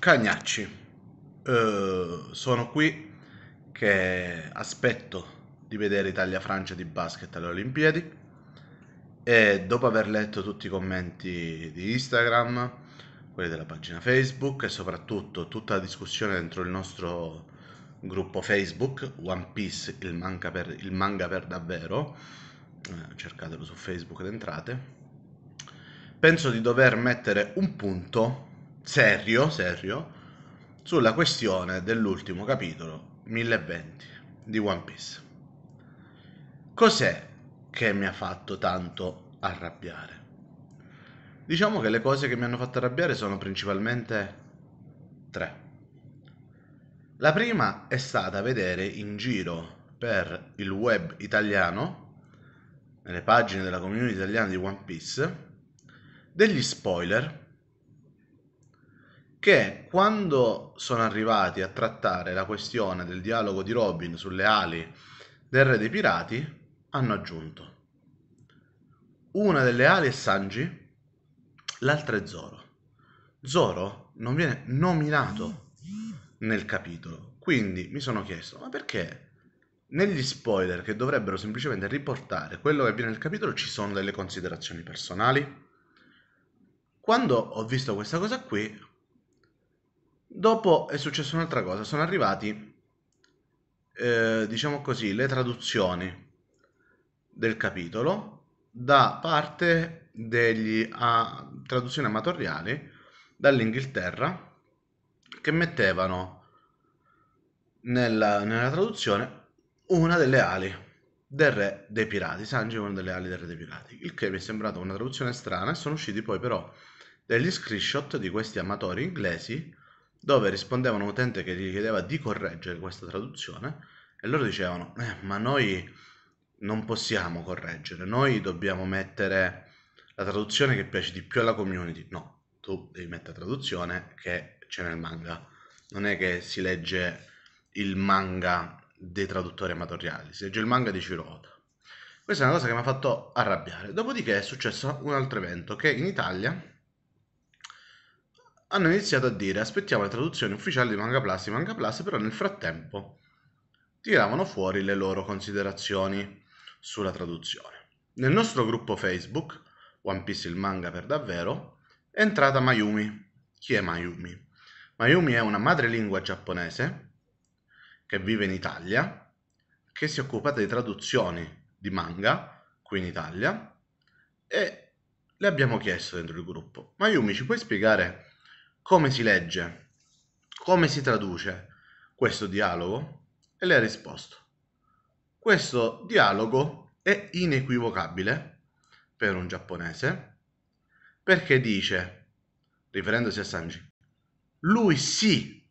Cagnacci, eh, sono qui che aspetto di vedere Italia-Francia di basket alle Olimpiadi e dopo aver letto tutti i commenti di Instagram, quelli della pagina Facebook e soprattutto tutta la discussione dentro il nostro gruppo Facebook, One Piece, il manga per, il manga per davvero, eh, cercatelo su Facebook ed entrate, penso di dover mettere un punto serio, serio sulla questione dell'ultimo capitolo 1020 di One Piece. Cos'è che mi ha fatto tanto arrabbiare? Diciamo che le cose che mi hanno fatto arrabbiare sono principalmente tre. La prima è stata vedere in giro per il web italiano, nelle pagine della community italiana di One Piece, degli spoiler che quando sono arrivati a trattare la questione del dialogo di Robin sulle ali del Re dei Pirati, hanno aggiunto una delle ali è Sanji, l'altra è Zoro. Zoro non viene nominato nel capitolo, quindi mi sono chiesto, ma perché negli spoiler che dovrebbero semplicemente riportare quello che avviene nel capitolo ci sono delle considerazioni personali? Quando ho visto questa cosa qui Dopo è successa un'altra cosa, sono arrivati, eh, diciamo così, le traduzioni del capitolo da parte degli a, traduzioni amatoriali dall'Inghilterra che mettevano nella, nella traduzione una delle ali del re dei pirati, Sanji è una delle ali del re dei pirati, il che mi è sembrato una traduzione strana e sono usciti poi però degli screenshot di questi amatori inglesi dove rispondeva un utente che gli chiedeva di correggere questa traduzione e loro dicevano, eh, ma noi non possiamo correggere, noi dobbiamo mettere la traduzione che piace di più alla community. No, tu devi mettere la traduzione che c'è nel manga. Non è che si legge il manga dei traduttori amatoriali, si legge il manga di Cirota. Questa è una cosa che mi ha fatto arrabbiare. Dopodiché è successo un altro evento che in Italia hanno iniziato a dire aspettiamo le traduzioni ufficiali di Manga Plus di Manga Plus, però nel frattempo tiravano fuori le loro considerazioni sulla traduzione. Nel nostro gruppo Facebook, One Piece il manga per davvero, è entrata Mayumi. Chi è Mayumi? Mayumi è una madrelingua giapponese che vive in Italia, che si è occupata di traduzioni di manga qui in Italia e le abbiamo chiesto dentro il gruppo, Mayumi ci puoi spiegare come si legge? Come si traduce questo dialogo? E lei ha risposto, questo dialogo è inequivocabile per un giapponese perché dice, riferendosi a Sanji, lui sì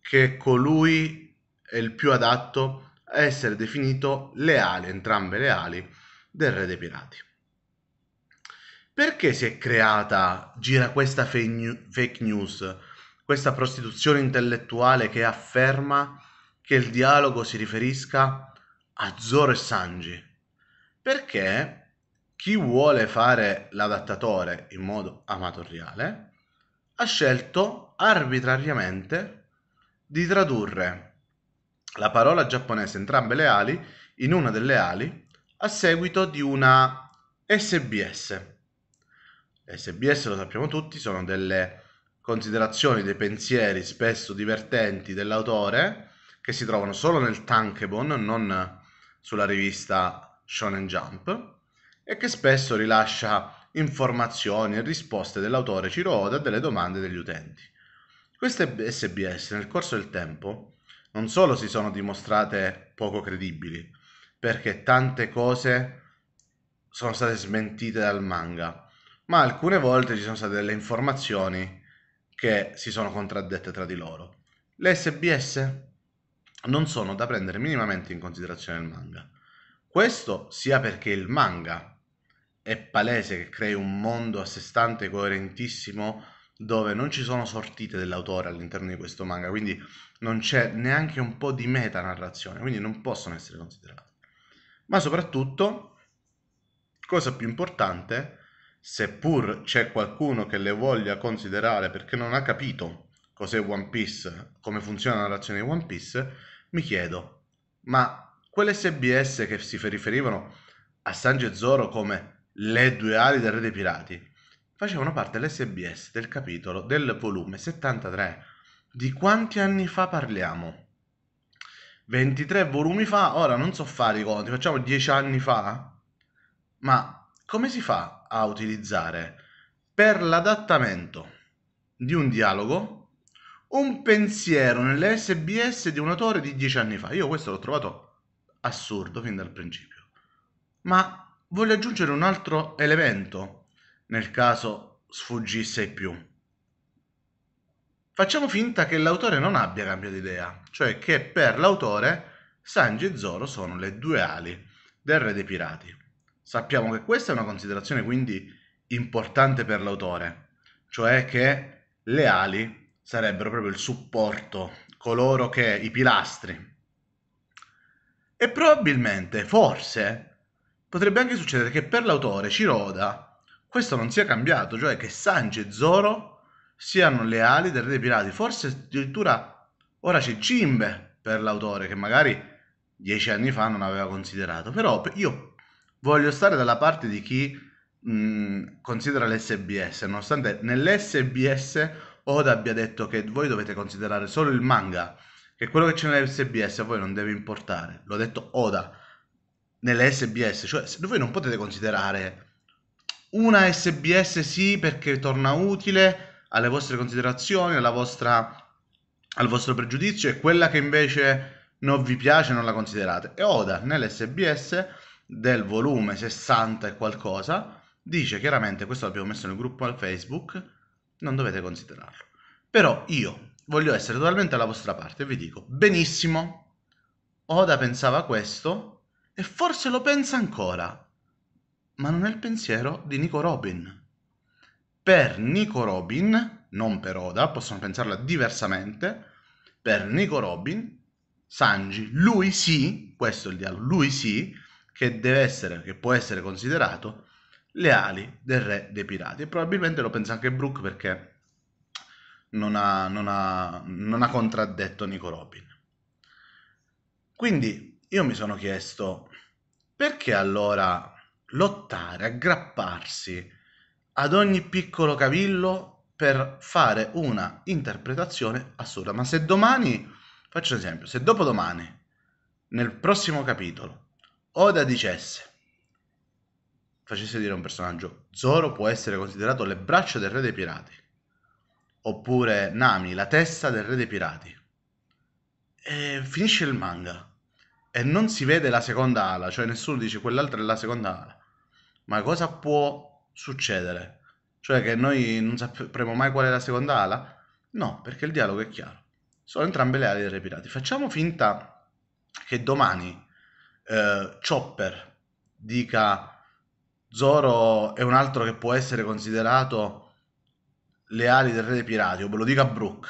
che colui è il più adatto a essere definito leale, entrambe le ali, del re dei pirati. Perché si è creata, gira questa fake news, questa prostituzione intellettuale che afferma che il dialogo si riferisca a Zoro e Sanji? Perché chi vuole fare l'adattatore in modo amatoriale ha scelto arbitrariamente di tradurre la parola giapponese entrambe le ali in una delle ali a seguito di una SBS, SBS lo sappiamo tutti, sono delle considerazioni, dei pensieri spesso divertenti dell'autore che si trovano solo nel Tankebon, non sulla rivista Shonen Jump e che spesso rilascia informazioni e risposte dell'autore Ciroda a delle domande degli utenti. Queste SBS nel corso del tempo non solo si sono dimostrate poco credibili, perché tante cose sono state smentite dal manga, ma alcune volte ci sono state delle informazioni che si sono contraddette tra di loro. Le SBS non sono da prendere minimamente in considerazione nel manga. Questo sia perché il manga è palese che crei un mondo a sé stante coerentissimo dove non ci sono sortite dell'autore all'interno di questo manga, quindi non c'è neanche un po' di metanarrazione, quindi non possono essere considerate. Ma soprattutto, cosa più importante, seppur c'è qualcuno che le voglia considerare perché non ha capito cos'è One Piece, come funziona la narrazione di One Piece, mi chiedo, ma quelle SBS che si riferivano a Sanji e Zoro come le due ali del re dei pirati, facevano parte dell'SBS del capitolo del volume 73. Di quanti anni fa parliamo? 23 volumi fa, ora non so fare i conti, facciamo 10 anni fa? Ma come si fa a utilizzare per l'adattamento di un dialogo un pensiero nelle SBS di un autore di dieci anni fa? Io questo l'ho trovato assurdo fin dal principio, ma voglio aggiungere un altro elemento nel caso sfuggisse più. Facciamo finta che l'autore non abbia cambiato idea, cioè che per l'autore Sanji e Zoro sono le due ali del re dei pirati. Sappiamo che questa è una considerazione quindi importante per l'autore, cioè che le ali sarebbero proprio il supporto, coloro che i pilastri. E probabilmente, forse, potrebbe anche succedere che per l'autore Ciroda questo non sia cambiato, cioè che Sanji e Zoro siano le ali del Re dei Pirati, forse addirittura ora c'è Jimbe per l'autore che magari dieci anni fa non aveva considerato, però io voglio stare dalla parte di chi mh, considera l'SBS, nonostante nell'SBS Oda abbia detto che voi dovete considerare solo il manga, che quello che c'è nell'SBS a voi non deve importare. L'ho detto Oda nell'SBS, cioè se voi non potete considerare una SBS sì perché torna utile alle vostre considerazioni, vostra, al vostro pregiudizio e quella che invece non vi piace non la considerate. E Oda nell'SBS del volume 60 e qualcosa, dice chiaramente, questo l'abbiamo messo nel gruppo al Facebook, non dovete considerarlo. Però io voglio essere totalmente alla vostra parte e vi dico, benissimo, Oda pensava questo e forse lo pensa ancora, ma non è il pensiero di Nico Robin. Per Nico Robin, non per Oda, possono pensarla diversamente, per Nico Robin, Sanji, lui sì, questo è il dialogo, lui sì, che deve essere, che può essere considerato le ali del re dei pirati. E probabilmente lo pensa anche Brooke perché non ha, non ha, non ha contraddetto Nico Robin. Quindi io mi sono chiesto perché allora lottare, aggrapparsi ad ogni piccolo cavillo per fare una interpretazione assurda. Ma se domani, faccio un esempio, se dopodomani, nel prossimo capitolo, Oda dicesse facesse dire a un personaggio Zoro può essere considerato le braccia del re dei pirati oppure Nami la testa del re dei pirati e finisce il manga e non si vede la seconda ala cioè nessuno dice quell'altra è la seconda ala ma cosa può succedere? cioè che noi non sapremo mai qual è la seconda ala? no, perché il dialogo è chiaro sono entrambe le ali dei re pirati facciamo finta che domani eh, Chopper dica Zoro è un altro che può essere considerato le ali del re dei pirati, o ve lo dica Brooke.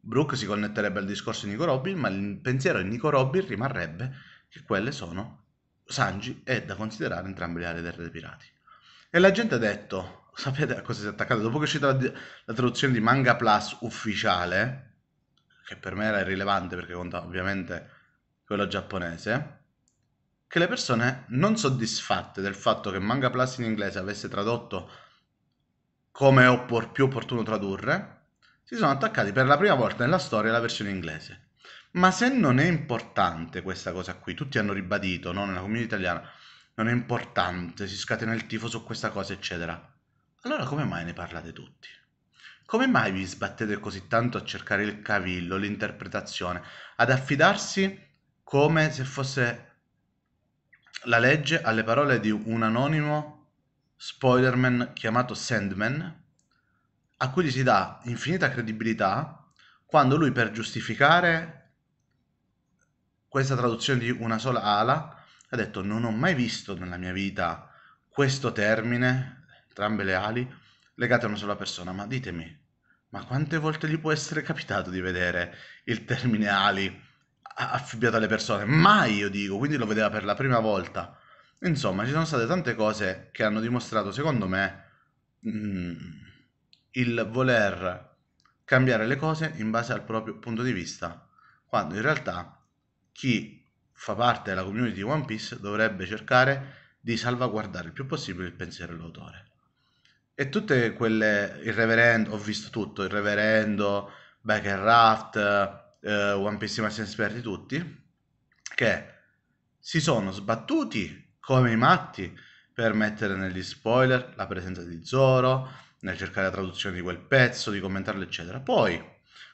Brooke si connetterebbe al discorso di Nico Robin, ma il pensiero di Nico Robin rimarrebbe che quelle sono Sanji e da considerare entrambe le ali del re dei pirati. E la gente ha detto, sapete a cosa si è attaccata? Dopo che è uscita la, la, traduzione di Manga Plus ufficiale, che per me era irrilevante perché conta ovviamente quello giapponese, che le persone non soddisfatte del fatto che Manga Plus in inglese avesse tradotto come oppor- più opportuno tradurre, si sono attaccati per la prima volta nella storia alla versione inglese. Ma se non è importante questa cosa qui, tutti hanno ribadito, no? nella comunità italiana, non è importante, si scatena il tifo su questa cosa, eccetera. Allora come mai ne parlate tutti? Come mai vi sbattete così tanto a cercare il cavillo, l'interpretazione, ad affidarsi come se fosse la legge alle parole di un anonimo Spoilerman chiamato Sandman, a cui gli si dà infinita credibilità quando lui per giustificare questa traduzione di una sola ala ha detto non ho mai visto nella mia vita questo termine, entrambe le ali, legate a una sola persona, ma ditemi, ma quante volte gli può essere capitato di vedere il termine ali affibbiato alle persone, mai io dico, quindi lo vedeva per la prima volta. Insomma, ci sono state tante cose che hanno dimostrato, secondo me, mh, mm, il voler cambiare le cose in base al proprio punto di vista, quando in realtà chi fa parte della community di One Piece dovrebbe cercare di salvaguardare il più possibile il pensiero dell'autore. E tutte quelle, il reverendo, ho visto tutto, il reverendo, Becker Raft, eh, One Piece massimi esperti tutti, che si sono sbattuti come i matti per mettere negli spoiler la presenza di Zoro, nel cercare la traduzione di quel pezzo, di commentarlo, eccetera. Poi,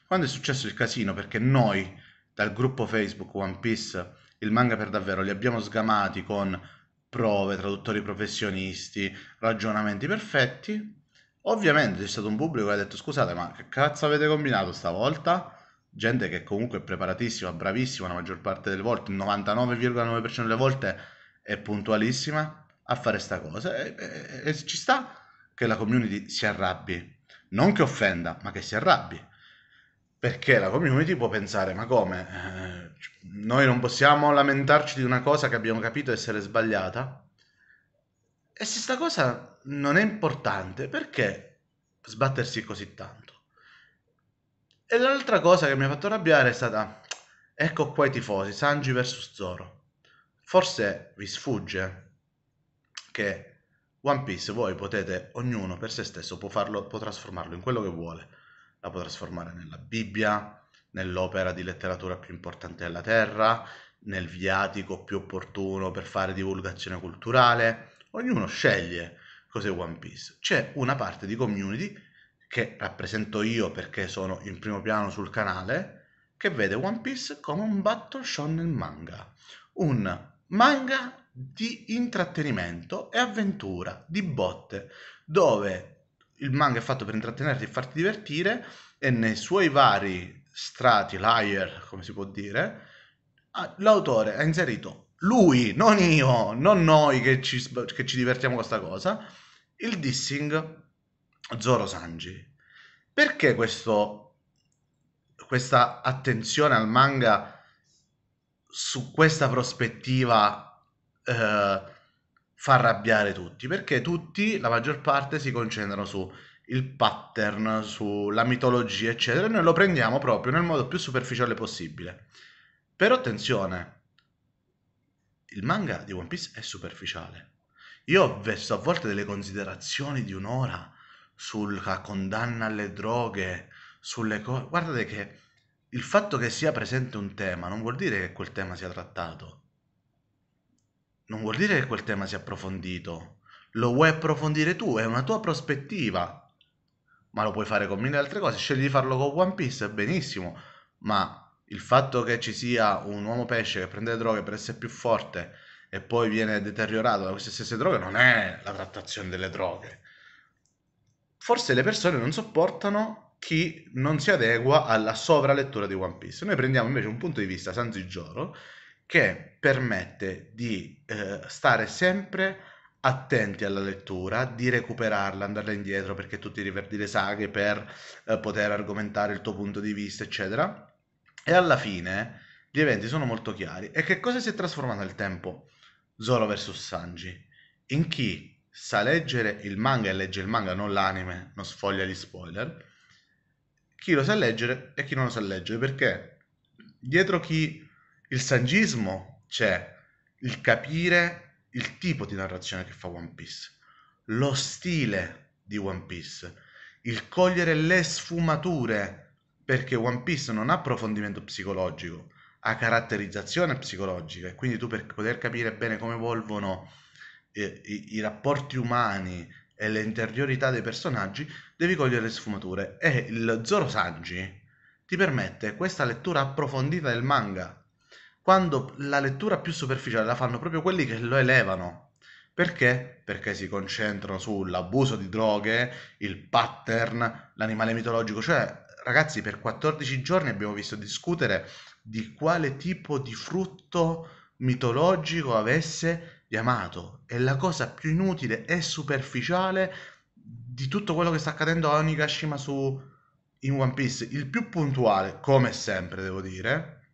quando è successo il casino, perché noi dal gruppo Facebook One Piece, il manga per davvero, li abbiamo sgamati con prove, traduttori professionisti, ragionamenti perfetti, ovviamente c'è stato un pubblico che ha detto scusate ma che cazzo avete combinato stavolta? gente che comunque è preparatissima, bravissima la maggior parte delle volte, il 99,9% delle volte è puntualissima a fare sta cosa e, e, e ci sta che la community si arrabbi, non che offenda, ma che si arrabbi perché la community può pensare ma come eh, noi non possiamo lamentarci di una cosa che abbiamo capito essere sbagliata e se sta cosa non è importante perché sbattersi così tanto e l'altra cosa che mi ha fatto arrabbiare è stata, ecco qua i tifosi, Sanji vs Zoro. Forse vi sfugge che One Piece voi potete, ognuno per se stesso può, farlo, può trasformarlo in quello che vuole. La può trasformare nella Bibbia, nell'opera di letteratura più importante della Terra, nel viatico più opportuno per fare divulgazione culturale. Ognuno sceglie cos'è One Piece. C'è una parte di community che rappresento io perché sono in primo piano sul canale, che vede One Piece come un battle shonen manga, un manga di intrattenimento e avventura, di botte, dove il manga è fatto per intrattenerti e farti divertire e nei suoi vari strati, layer, come si può dire, l'autore ha inserito lui, non io, non noi che ci, che ci divertiamo con questa cosa, il dissing Zoro Sanji. Perché questo, questa attenzione al manga su questa prospettiva eh, fa arrabbiare tutti? Perché tutti, la maggior parte, si concentrano su il pattern, sulla mitologia, eccetera, e noi lo prendiamo proprio nel modo più superficiale possibile. Però attenzione, il manga di One Piece è superficiale. Io ho visto a volte delle considerazioni di un'ora sulla condanna alle droghe, sulle cose... Guardate che il fatto che sia presente un tema non vuol dire che quel tema sia trattato, non vuol dire che quel tema sia approfondito. Lo vuoi approfondire tu, è una tua prospettiva, ma lo puoi fare con mille altre cose. Scegli di farlo con One Piece, benissimo, ma il fatto che ci sia un uomo pesce che prende le droghe per essere più forte e poi viene deteriorato da queste stesse droghe non è la trattazione delle droghe forse le persone non sopportano chi non si adegua alla sovralettura di One Piece. Noi prendiamo invece un punto di vista sanzigioro che permette di eh, stare sempre attenti alla lettura, di recuperarla, andarla indietro perché tu ti riverdi le saghe per eh, poter argomentare il tuo punto di vista, eccetera. E alla fine gli eventi sono molto chiari. E che cosa si è trasformato nel tempo? Zoro vs Sanji. In chi sa leggere il manga e legge il manga, non l'anime, non sfoglia gli spoiler, chi lo sa leggere e chi non lo sa leggere, perché dietro chi il sangismo c'è il capire il tipo di narrazione che fa One Piece, lo stile di One Piece, il cogliere le sfumature, perché One Piece non ha approfondimento psicologico, ha caratterizzazione psicologica e quindi tu per poter capire bene come evolvono eh, i, i, rapporti umani e le interiorità dei personaggi, devi cogliere le sfumature. E il Zoro Sanji ti permette questa lettura approfondita del manga, quando la lettura più superficiale la fanno proprio quelli che lo elevano. Perché? Perché si concentrano sull'abuso di droghe, il pattern, l'animale mitologico, cioè ragazzi, per 14 giorni abbiamo visto discutere di quale tipo di frutto mitologico avesse di Amato è la cosa più inutile e superficiale di tutto quello che sta accadendo a Onigashima su in One Piece. Il più puntuale, come sempre devo dire,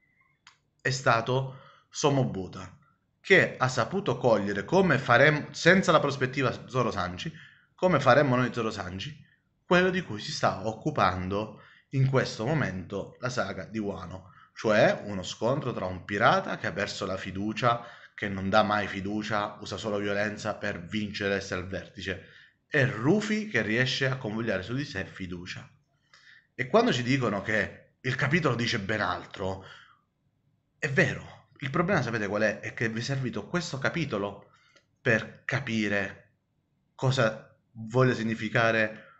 è stato Somobuta, che ha saputo cogliere come faremo, senza la prospettiva Zoro Sanji, come faremmo noi Zoro Sanji, quello di cui si sta occupando in questo momento la saga di Wano, cioè uno scontro tra un pirata che ha perso la fiducia che non dà mai fiducia, usa solo violenza per vincere e essere al vertice, e Rufy che riesce a convogliare su di sé fiducia. E quando ci dicono che il capitolo dice ben altro, è vero. Il problema, sapete qual è? È che vi è servito questo capitolo per capire cosa voglia significare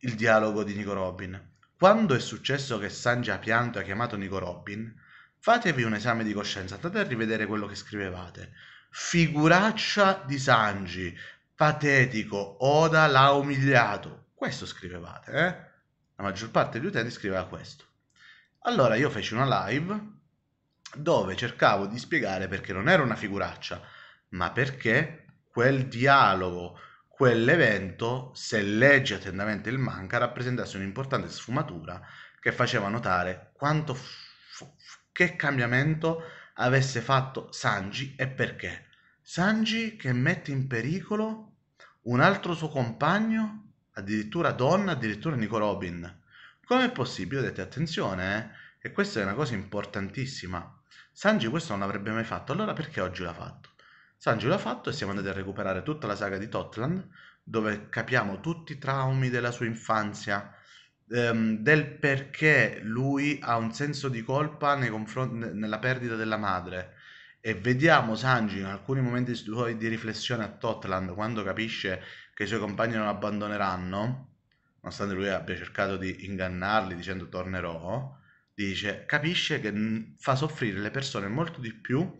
il dialogo di Nico Robin. Quando è successo che Sanji ha pianto e ha chiamato Nico Robin, fatevi un esame di coscienza, andate a rivedere quello che scrivevate. Figuraccia di Sanji, patetico, Oda l'ha umiliato. Questo scrivevate, eh? La maggior parte degli utenti scriveva questo. Allora io feci una live dove cercavo di spiegare perché non era una figuraccia, ma perché quel dialogo, quell'evento, se leggi attentamente il manca, rappresentasse un'importante sfumatura che faceva notare quanto f- f- che cambiamento avesse fatto Sanji e perché. Sanji che mette in pericolo un altro suo compagno, addirittura donna, addirittura Nico Robin. Come è possibile? Dite attenzione, eh? e questa è una cosa importantissima. Sanji questo non l'avrebbe mai fatto, allora perché oggi l'ha fatto? Sanji l'ha fatto e siamo andati a recuperare tutta la saga di Totland, dove capiamo tutti i traumi della sua infanzia, Ehm, del perché lui ha un senso di colpa nei confron- nella perdita della madre. E vediamo Sanji in alcuni momenti suoi di riflessione a Totland, quando capisce che i suoi compagni non abbandoneranno, nonostante lui abbia cercato di ingannarli dicendo tornerò, dice, capisce che fa soffrire le persone molto di più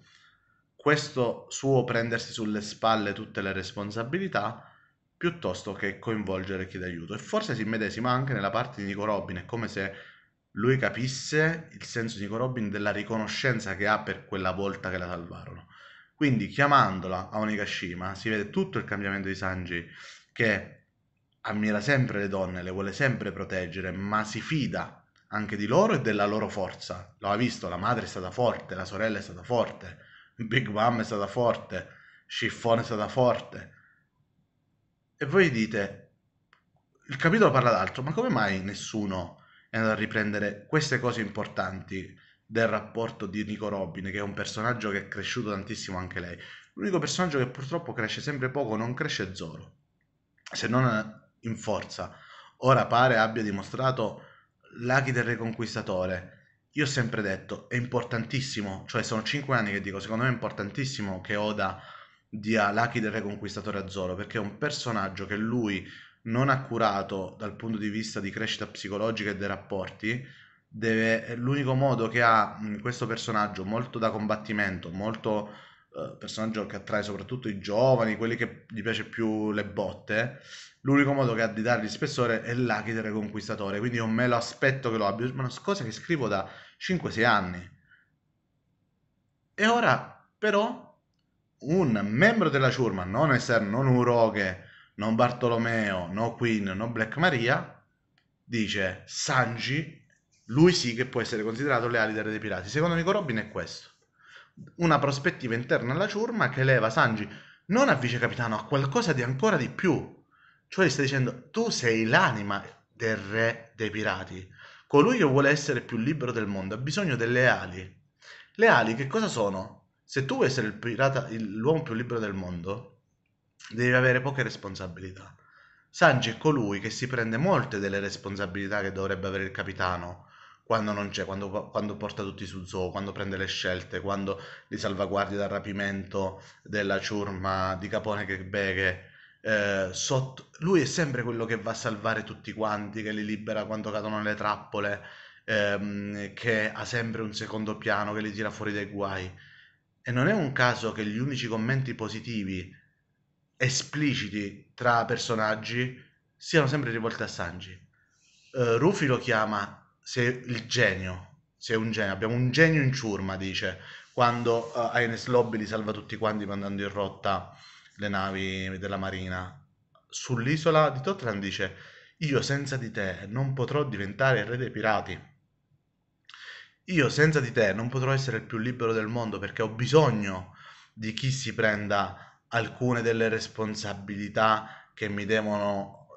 questo suo prendersi sulle spalle tutte le responsabilità piuttosto che coinvolgere chi l'aiuto. E forse si medesima anche nella parte di Nico Robin, è come se lui capisse il senso di Nico Robin della riconoscenza che ha per quella volta che la salvarono. Quindi chiamandola a Onigashima si vede tutto il cambiamento di Sanji che ammira sempre le donne, le vuole sempre proteggere, ma si fida anche di loro e della loro forza. Lo ha visto, la madre è stata forte, la sorella è stata forte, Big Mom è stata forte, Sciffone è stata forte e voi dite, il capitolo parla d'altro, ma come mai nessuno è andato a riprendere queste cose importanti del rapporto di Nico Robin, che è un personaggio che è cresciuto tantissimo anche lei? L'unico personaggio che purtroppo cresce sempre poco, non cresce Zoro, se non in forza. Ora pare abbia dimostrato l'aghi del Reconquistatore. Io ho sempre detto, è importantissimo, cioè sono cinque anni che dico, secondo me è importantissimo che Oda di Alaki del Re Conquistatore Azzoro, perché è un personaggio che lui non ha curato dal punto di vista di crescita psicologica e dei rapporti, deve, l'unico modo che ha mm, questo personaggio, molto da combattimento, molto eh, personaggio che attrae soprattutto i giovani, quelli che gli piace più le botte, l'unico modo che ha di dargli spessore è Lucky del Reconquistatore, quindi io me lo aspetto che lo abbia, ma è una cosa che scrivo da 5-6 anni. E ora, però, un membro della ciurma, non Eser, non Uroghe, non Bartolomeo, non Queen, non Black Maria, dice Sanji, lui sì che può essere considerato le ali dei pirati. Secondo Nico Robin è questo. Una prospettiva interna alla ciurma che leva Sanji non a vice capitano, a qualcosa di ancora di più. Cioè gli sta dicendo tu sei l'anima del re dei pirati. Colui che vuole essere più libero del mondo ha bisogno delle ali. Le ali che cosa sono? se tu vuoi essere il pirata, l'uomo più libero del mondo, devi avere poche responsabilità. Sanji è colui che si prende molte delle responsabilità che dovrebbe avere il capitano quando non c'è, quando, quando porta tutti su zoo, quando prende le scelte, quando li salvaguardi dal rapimento della ciurma di Capone che beghe. Eh, sotto... Lui è sempre quello che va a salvare tutti quanti, che li libera quando cadono nelle trappole, ehm, che ha sempre un secondo piano che li tira fuori dai guai e non è un caso che gli unici commenti positivi espliciti tra personaggi siano sempre rivolti a Sanji. Uh, eh, Rufy lo chiama il genio, sei un genio, abbiamo un genio in ciurma, dice, quando uh, eh, Aines Lobby li salva tutti quanti mandando in rotta le navi della marina. Sull'isola di Totran dice, io senza di te non potrò diventare il re dei pirati. Io senza di te non potrò essere il più libero del mondo perché ho bisogno di chi si prenda alcune delle responsabilità che mi devono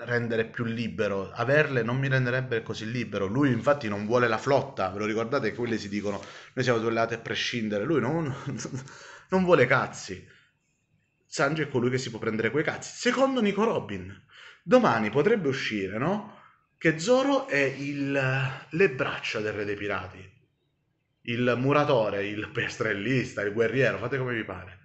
eh, rendere più libero. Averle non mi renderebbe così libero. Lui infatti non vuole la flotta, ve lo ricordate che quelli si dicono noi siamo due lati a prescindere, lui non, non vuole cazzi. Sanji è colui che si può prendere quei cazzi. Secondo Nico Robin, domani potrebbe uscire, no? che Zoro è il, le braccia del re dei pirati, il muratore, il piastrellista, il guerriero, fate come vi pare.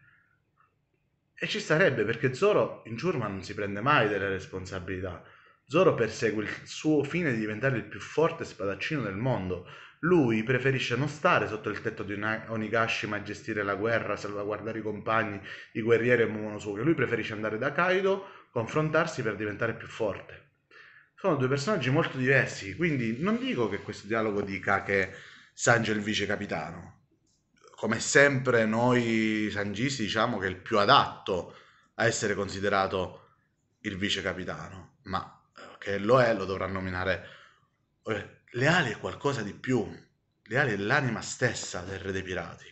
E ci sarebbe perché Zoro in giurma non si prende mai delle responsabilità. Zoro persegue il suo fine di diventare il più forte spadaccino del mondo. Lui preferisce non stare sotto il tetto di Onigashima e gestire la guerra, salvaguardare i compagni, i guerrieri e Momonosuke. Lui preferisce andare da Kaido, confrontarsi per diventare più forte sono due personaggi molto diversi, quindi non dico che questo dialogo dica che Sanji è il vice capitano. Come sempre noi sangisti diciamo che è il più adatto a essere considerato il vice capitano, ma eh, che lo è lo dovrà nominare. Eh, Leale è qualcosa di più, Leale è l'anima stessa del Re dei Pirati.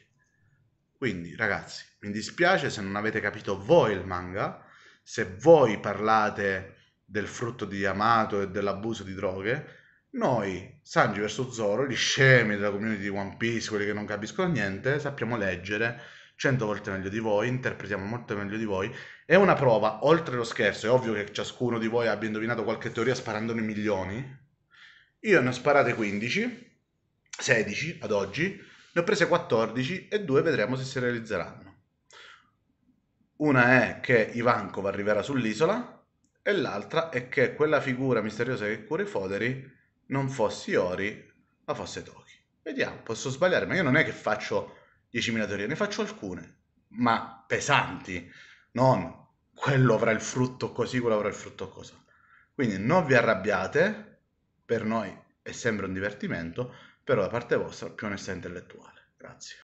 Quindi ragazzi, mi dispiace se non avete capito voi il manga, se voi parlate del frutto di Amato e dell'abuso di droghe, noi, Sanji verso Zoro, gli scemi della community di One Piece, quelli che non capiscono niente, sappiamo leggere cento volte meglio di voi, interpretiamo molto meglio di voi. È una prova, oltre lo scherzo, è ovvio che ciascuno di voi abbia indovinato qualche teoria sparandone milioni. Io ne ho sparate 15, 16 ad oggi, ne ho prese 14 e due vedremo se si realizzeranno. Una è che Ivankov arriverà sull'isola, e l'altra è che quella figura misteriosa che cura i foderi non fosse Iori, ma fosse Toki. Vediamo, posso sbagliare, ma io non è che faccio 10.000 teorie, ne faccio alcune, ma pesanti, non quello avrà il frutto così, quello avrà il frutto così. Quindi non vi arrabbiate, per noi è sempre un divertimento, però da parte vostra più onestà intellettuale. Grazie.